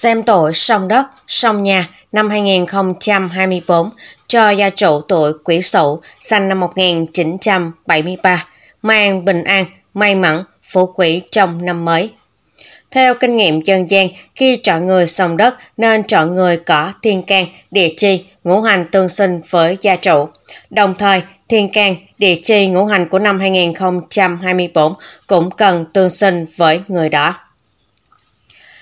xem tội sông đất, sông nhà năm 2024 cho gia chủ tuổi Quỷ Sửu sinh năm 1973, mang bình an, may mắn, phú quý trong năm mới. Theo kinh nghiệm dân gian, khi chọn người sông đất nên chọn người có thiên can, địa chi, ngũ hành tương sinh với gia chủ Đồng thời, thiên can, địa chi ngũ hành của năm 2024 cũng cần tương sinh với người đó.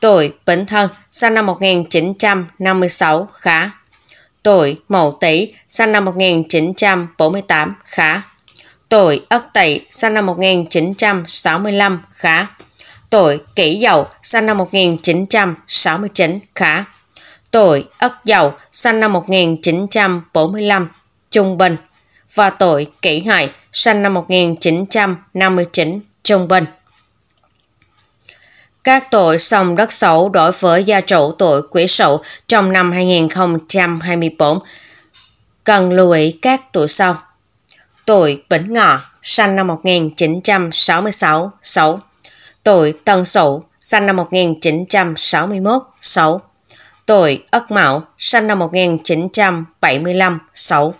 Tuổi Bính Thân, sinh năm 1956, khá. Tuổi Mậu Tý, sinh năm 1948, khá. Tuổi Ất Tỵ, sinh năm 1965, khá. Tuổi Kỷ Dậu, sinh năm 1969, khá. Tuổi Ất Dậu, sinh năm 1945, trung bình. Và tuổi Kỷ Hợi, sinh năm 1959, trung bình các tội song đất xấu đối với gia chủ tội quỷ sửu trong năm 2024. Cần lưu ý các tuổi sau. tội Bính Ngọ, sinh năm 1966, xấu. tội Tân Sửu, sinh năm 1961, xấu. tội Ất Mão, sinh năm 1975, xấu.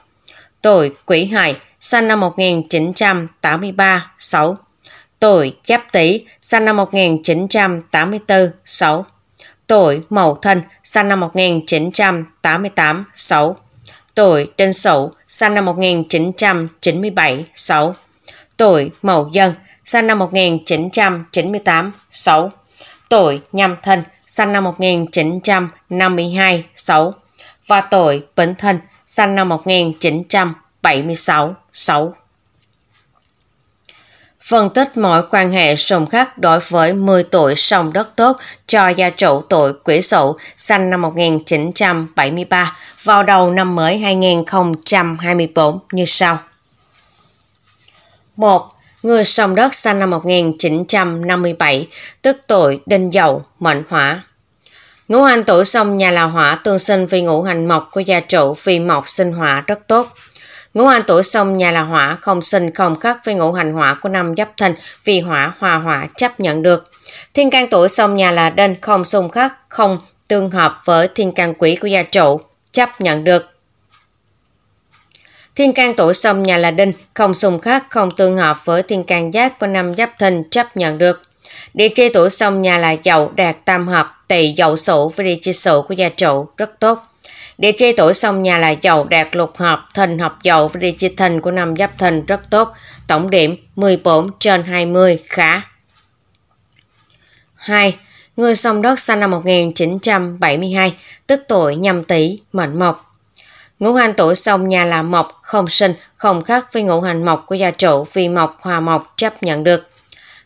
tội Quỷ Hợi, sinh năm 1983, xấu Tuổi Giáp Tý, sinh năm 1984, 6. Tuổi Mậu Thân, sinh năm 1988, 6. Tuổi Đinh Sửu, sinh năm 1997, 6. Tuổi Mậu Dân, sinh năm 1998, 6. Tuổi Nhâm Thân, sinh năm 1952, 6. Và tuổi Bính Thân, sinh năm 1976, 6 phân tích mọi quan hệ sùng khắc đối với 10 tuổi sông đất tốt cho gia chủ tuổi quỷ sậu sinh năm 1973 vào đầu năm mới 2024 như sau. 1. Người sông đất sinh năm 1957, tức tuổi đinh dậu, mệnh hỏa, Ngũ hành tuổi sông nhà là hỏa tương sinh vì ngũ hành mộc của gia chủ vì mộc sinh hỏa rất tốt. Ngũ hành tuổi sông nhà là hỏa không sinh không khắc với ngũ hành hỏa của năm giáp thìn vì hỏa hòa hỏa chấp nhận được. Thiên can tuổi sông nhà là đinh không xung khắc không tương hợp với thiên can quỷ của gia chủ chấp nhận được. Thiên can tuổi sông nhà là đinh không xung khắc không tương hợp với thiên can giáp của năm giáp thìn chấp nhận được. Địa chi tuổi sông nhà là dậu đạt tam hợp tỵ dậu sửu với địa chi sửu của gia chủ rất tốt. Địa chi tuổi sông nhà là dầu đạt lục hợp, thần hợp dầu và địa chi thần của năm giáp thìn rất tốt. Tổng điểm 14 trên 20 khá. 2. Người sông đất sinh năm 1972, tức tuổi nhâm tý, mệnh mộc. Ngũ hành tuổi sông nhà là mộc, không sinh, không khác với ngũ hành mộc của gia chủ vì mộc hòa mộc chấp nhận được.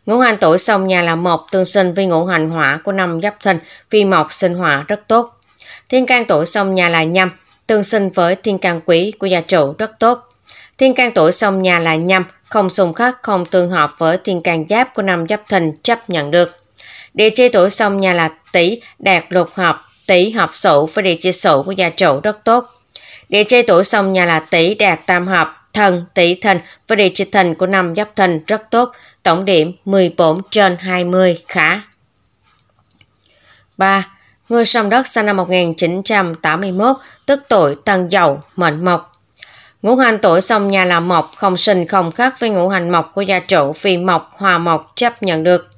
Ngũ hành tuổi sông nhà là mộc tương sinh với ngũ hành hỏa của năm giáp thìn vì mộc sinh hỏa rất tốt. Thiên can tuổi sông nhà là nhâm, tương sinh với thiên can quý của gia chủ rất tốt. Thiên can tuổi sông nhà là nhâm, không xung khắc, không tương hợp với thiên can giáp của năm giáp thìn chấp nhận được. Địa chi tuổi sông nhà là tỷ, đạt lục hợp, tỷ hợp sụ với địa chi sụ của gia chủ rất tốt. Địa chi tuổi sông nhà là tỷ đạt tam hợp, thần, tỷ thìn với địa chi thìn của năm giáp thìn rất tốt, tổng điểm 14 trên 20 khả. 3 người sông đất sinh năm 1981, tức tuổi Tân Dậu, Mệnh Mộc. Ngũ hành tuổi sông nhà là Mộc, không sinh không khắc với ngũ hành Mộc của gia chủ vì Mộc, Hòa Mộc chấp nhận được.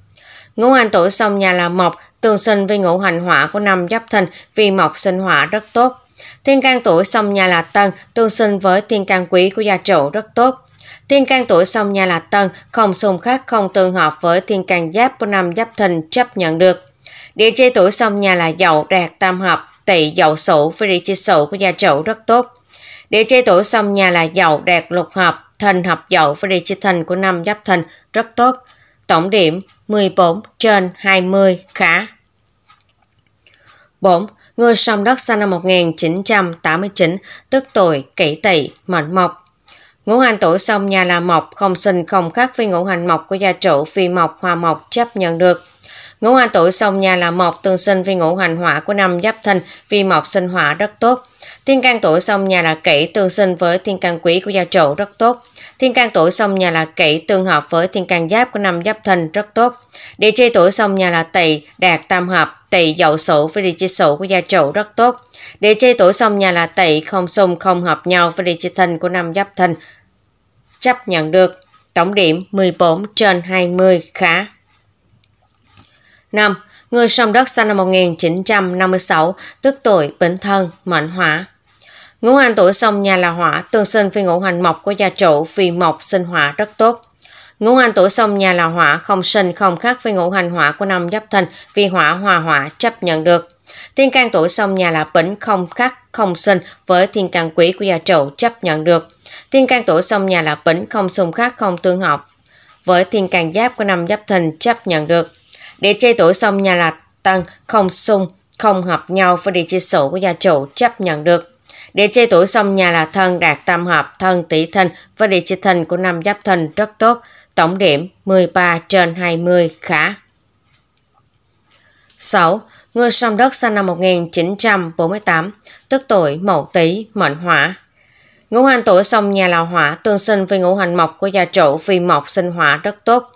Ngũ hành tuổi sông nhà là Mộc, tương sinh với ngũ hành hỏa của năm Giáp Thìn vì Mộc sinh hỏa rất tốt. Thiên can tuổi sông nhà là Tân, tương sinh với thiên can quý của gia chủ rất tốt. Thiên can tuổi sông nhà là Tân, không xung khắc không tương hợp với thiên can giáp của năm Giáp Thìn chấp nhận được. Địa chi tuổi sông nhà là dậu đạt tam hợp tỵ dậu sửu với địa chi sửu của gia chủ rất tốt. Địa chi tuổi sông nhà là dậu đạt lục hợp thìn hợp dậu với địa chi thìn của năm giáp thìn rất tốt. Tổng điểm 14 trên 20 khá 4. Người sông đất sinh năm 1989, tức tuổi kỷ tỵ, mệnh mộc. Ngũ hành tuổi sông nhà là mộc, không sinh không khác với ngũ hành mộc của gia chủ phi mộc hòa mộc chấp nhận được. Ngũ hành tuổi sông nhà là một tương sinh với ngũ hành hỏa của năm giáp thìn vì mộc sinh hỏa rất tốt. Thiên can tuổi sông nhà là kỷ tương sinh với thiên can quý của gia chủ rất tốt. Thiên can tuổi sông nhà là kỷ tương hợp với thiên can giáp của năm giáp thìn rất tốt. Địa chi tuổi sông nhà là tỵ đạt tam hợp tỵ dậu sửu với địa chi sửu của gia chủ rất tốt. Địa chi tuổi sông nhà là tỵ không xung không hợp nhau với địa chi thìn của năm giáp thìn chấp nhận được. Tổng điểm 14 trên 20 khá 5. Người sông đất sinh năm 1956, tức tuổi Bính Thân, Mệnh Hỏa. Ngũ hành tuổi sông nhà là hỏa, tương sinh phi ngũ hành mộc của gia chủ vì mộc sinh hỏa rất tốt. Ngũ hành tuổi sông nhà là hỏa không sinh không khác với ngũ hành hỏa của năm giáp thìn vì hỏa hòa hỏa chấp nhận được. Thiên can tuổi sông nhà là bỉnh không khắc không sinh với thiên can quý của gia chủ chấp nhận được. Thiên can tuổi sông nhà là bỉnh không xung khắc không tương hợp với thiên can giáp của năm giáp thìn chấp nhận được. Để chơi tuổi xong nhà là tăng không xung, không hợp nhau với địa chỉ sổ của gia chủ chấp nhận được. Địa chi tuổi xong nhà là thân đạt tam hợp thân tỷ thìn với địa chi thìn của năm giáp thìn rất tốt. Tổng điểm 13 trên 20 khả. 6. Người song đất sinh năm 1948, tức tuổi Mậu Tý, mệnh hỏa. Ngũ hành tuổi xong nhà là hỏa tương sinh với ngũ hành mộc của gia chủ vì mộc sinh hỏa rất tốt.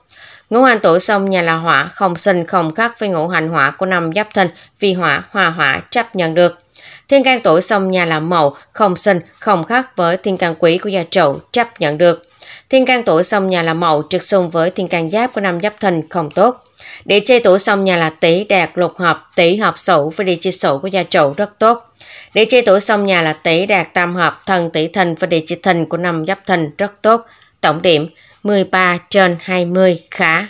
Ngũ hành tuổi sông nhà là hỏa không sinh không khắc với ngũ hành hỏa của năm giáp thìn vì hỏa hòa hỏa chấp nhận được. Thiên can tuổi sông nhà là mậu không sinh không khắc với thiên can quý của gia trụ chấp nhận được. Thiên can tuổi sông nhà là mậu trực xung với thiên can giáp của năm giáp thìn không tốt. Địa chi tuổi sông nhà là tỷ đạt lục hợp tỷ hợp sủ với địa chi sủ của gia trụ rất tốt. Địa chi tuổi sông nhà là tỷ đạt tam hợp thần tỷ thìn và địa chi thìn của năm giáp thìn rất tốt. Tổng điểm 13 trên 20 khá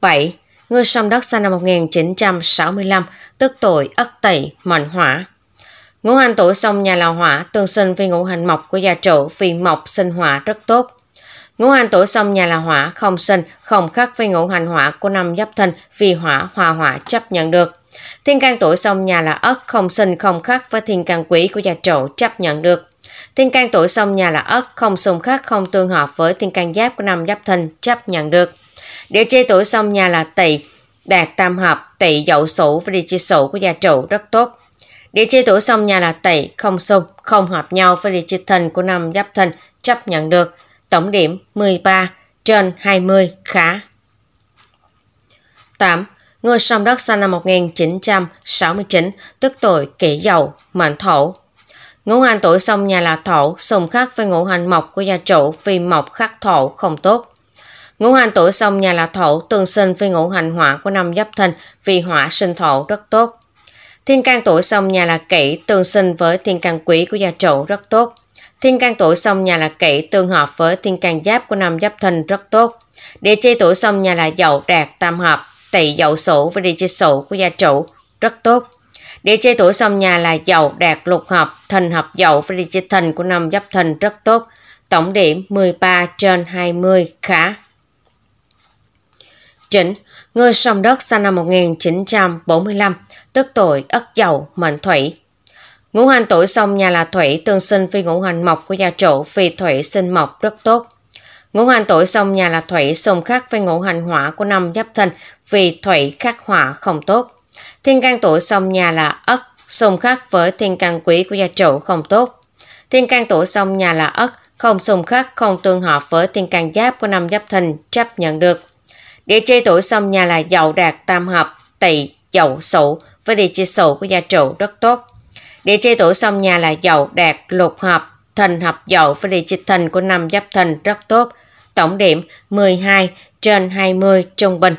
7. Ngư sông đất sinh năm 1965, tức tuổi Ất Tỵ, mệnh hỏa. Ngũ hành tuổi sông nhà là hỏa, tương sinh với ngũ hành mộc của gia trụ vì mộc sinh hỏa rất tốt. Ngũ hành tuổi sông nhà là hỏa không sinh, không khắc với ngũ hành hỏa của năm giáp thìn vì hỏa hòa hỏa chấp nhận được. Thiên can tuổi sông nhà là ất không sinh không khắc với thiên can quý của gia trụ chấp nhận được. Thiên can tuổi sông nhà là ất, không xung khắc, không tương hợp với thiên can giáp của năm giáp thân chấp nhận được. Địa chi tuổi sông nhà là tỵ, đạt tam hợp, tỵ dậu sửu và địa chi sửu của gia trụ rất tốt. Địa chi tuổi sông nhà là tỵ, không xung, không hợp nhau với địa chi thìn của năm giáp thân chấp nhận được. Tổng điểm 13 trên 20 khá. 8. Người sông đất sinh năm 1969, tức tuổi kỷ dậu, mệnh thổ, Ngũ hành tuổi sông nhà là thổ, xung khắc với ngũ hành mộc của gia chủ vì mộc khắc thổ không tốt. Ngũ hành tuổi sông nhà là thổ tương sinh với ngũ hành hỏa của năm giáp thìn vì hỏa sinh thổ rất tốt. Thiên can tuổi sông nhà là kỷ tương sinh với thiên can quý của gia chủ rất tốt. Thiên can tuổi sông nhà là kỷ tương hợp với thiên can giáp của năm giáp thìn rất tốt. Địa chi tuổi sông nhà là dậu đạt tam hợp, tỵ dậu sửu với địa chi sửu của gia chủ rất tốt. Địa chi tuổi xong nhà là Dậu Đạt Lục Hợp, Thìn Hợp Dậu và địa chi Thìn của năm Giáp Thìn rất tốt. Tổng điểm 13 trên 20 khá. Trịnh, người sông đất sinh năm 1945, tức tuổi Ất Dậu, mệnh Thủy. Ngũ hành tuổi xong nhà là Thủy tương sinh phi ngũ hành mộc của gia chủ phi Thủy sinh mộc rất tốt. Ngũ hành tuổi xong nhà là Thủy xung khắc với ngũ hành hỏa của năm Giáp thân vì Thủy khắc hỏa không tốt. Thiên can tuổi xông nhà là ất, xung khắc với thiên can quý của gia chủ không tốt. Thiên can tuổi xông nhà là ất, không xung khắc, không tương hợp với thiên can giáp của năm giáp thìn chấp nhận được. Địa chi tuổi xông nhà là dậu đạt tam hợp, tỵ, dậu sửu với địa chi sửu của gia chủ rất tốt. Địa chi tuổi xông nhà là dậu đạt lục hợp, thìn hợp dậu với địa chi thìn của năm giáp thìn rất tốt. Tổng điểm 12 trên 20 trung bình.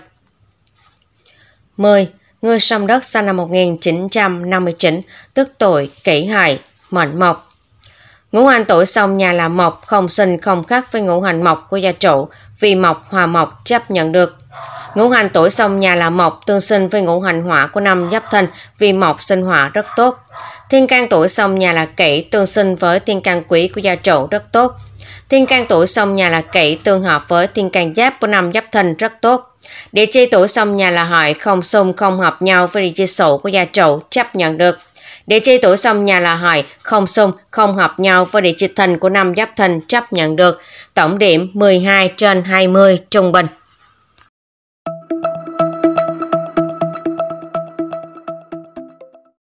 10. Ngư sông đất sinh năm 1959, tức tuổi kỷ hợi, mệnh mộc. Ngũ hành tuổi sông nhà là mộc, không sinh không khác với ngũ hành mộc của gia chủ vì mộc hòa mộc chấp nhận được. Ngũ hành tuổi sông nhà là mộc tương sinh với ngũ hành hỏa của năm Giáp Thìn vì mộc sinh hỏa rất tốt. Thiên can tuổi sông nhà là kỷ tương sinh với thiên can quý của gia chủ rất tốt Thiên can tuổi sông nhà là kỵ tương hợp với thiên can giáp của năm giáp thìn rất tốt. Địa chi tuổi sông nhà là hợi không xung không hợp nhau với địa chi sổ của gia chủ chấp nhận được. Địa chi tuổi sông nhà là hợi không xung không hợp nhau với địa chi thìn của năm giáp thìn chấp nhận được. Tổng điểm 12 trên 20 trung bình.